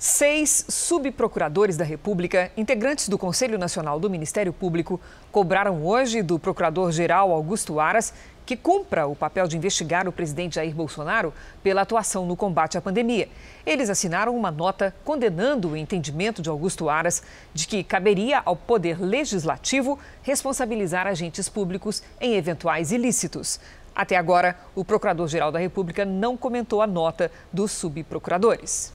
Seis subprocuradores da República, integrantes do Conselho Nacional do Ministério Público, cobraram hoje do procurador-geral Augusto Aras que cumpra o papel de investigar o presidente Jair Bolsonaro pela atuação no combate à pandemia. Eles assinaram uma nota condenando o entendimento de Augusto Aras de que caberia ao Poder Legislativo responsabilizar agentes públicos em eventuais ilícitos. Até agora, o Procurador-Geral da República não comentou a nota dos subprocuradores.